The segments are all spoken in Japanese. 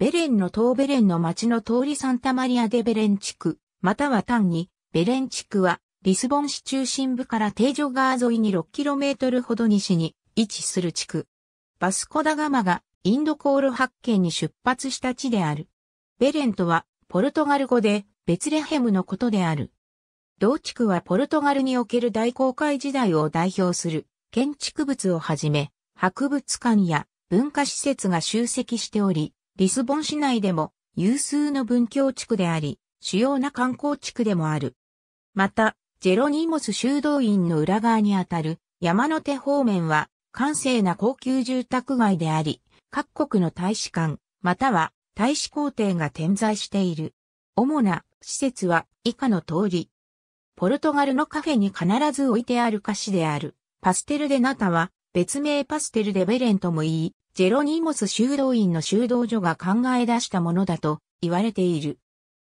ベレンの東ベレンの町の通りサンタマリア・デ・ベレン地区、または単に、ベレン地区は、リスボン市中心部から定常川沿いに 6km ほど西に位置する地区。バスコダガマがインド航路発見に出発した地である。ベレンとはポルトガル語でベツレヘムのことである。同地区はポルトガルにおける大航海時代を代表する建築物をはじめ、博物館や文化施設が集積しており、リスボン市内でも有数の文教地区であり、主要な観光地区でもある。また、ジェロニーモス修道院の裏側にあたる山の手方面は、閑静な高級住宅街であり、各国の大使館、または大使公邸が点在している。主な施設は以下の通り。ポルトガルのカフェに必ず置いてある菓子である。パステルでナタは別名パステルでベレンとも言い、ジェロニーモス修道院の修道所が考え出したものだと言われている。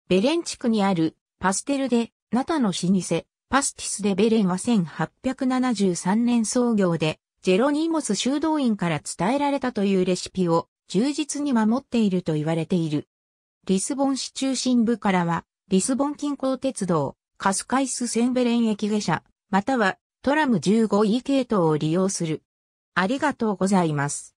ベレン地区にあるパステルでナタの老舗、パスティスでベレンは1873年創業で、ジェロニーモス修道院から伝えられたというレシピを忠実に守っていると言われている。リスボン市中心部からは、リスボン近郊鉄道、カスカイスセンベレン駅下車、またはトラム 15E 系統を利用する。ありがとうございます。